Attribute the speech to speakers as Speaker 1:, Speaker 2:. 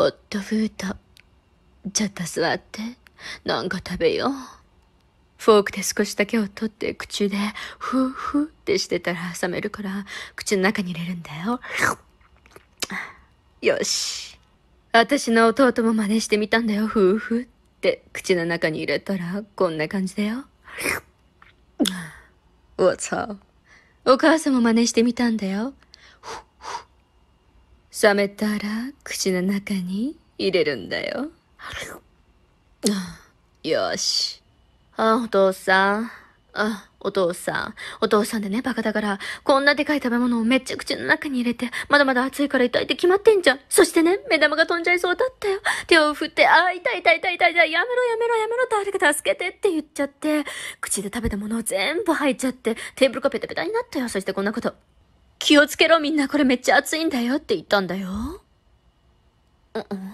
Speaker 1: ホットフード。ちょっと座って、なんか食べよう。フォークで少しだけを取って口で、ふーふーってしてたら冷めるから、口の中に入れるんだよ。よし。私の弟も真似してみたんだよ、ふーふーって。口の中に入れたら、こんな感じだよ。我操。お母さんも真似してみたんだよ。冷めたら口の中に入れるんだよ。よし。あ、お父さん。あ、お父さん。お父さんでね、バカだから、こんなでかい食べ物をめっちゃ口の中に入れて、まだまだ暑いから痛いって決まってんじゃん。そしてね、目玉が飛んじゃいそうだったよ。手を振って、あ、痛い痛い痛い痛い痛い、やめろやめろやめろ、誰か助けてって言っちゃって、口で食べたものを全部吐いちゃって、テーブルがペタペタになったよ。そしてこんなこと。気をつけろみんなこれめっちゃ熱いんだよって言ったんだよ。うんうん。